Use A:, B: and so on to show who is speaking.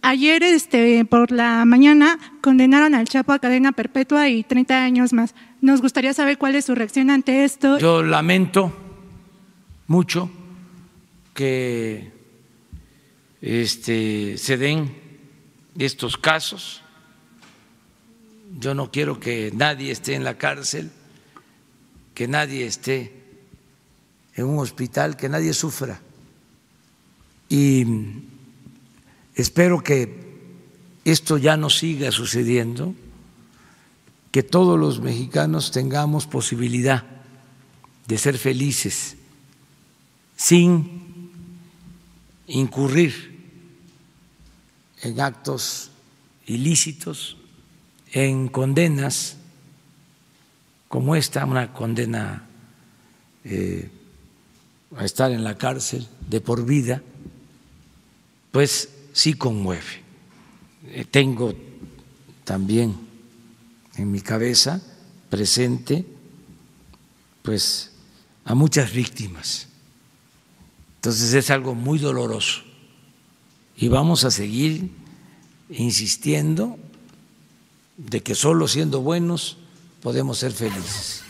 A: Ayer este, por la mañana condenaron al Chapo a cadena perpetua y 30 años más. Nos gustaría saber cuál es su reacción ante esto.
B: Yo lamento mucho que este, se den estos casos. Yo no quiero que nadie esté en la cárcel, que nadie esté en un hospital, que nadie sufra. Y Espero que esto ya no siga sucediendo, que todos los mexicanos tengamos posibilidad de ser felices sin incurrir en actos ilícitos, en condenas como esta, una condena eh, a estar en la cárcel de por vida, pues sí conmueve. Eh, tengo también en mi cabeza presente pues a muchas víctimas. Entonces es algo muy doloroso y vamos a seguir insistiendo de que solo siendo buenos podemos ser felices.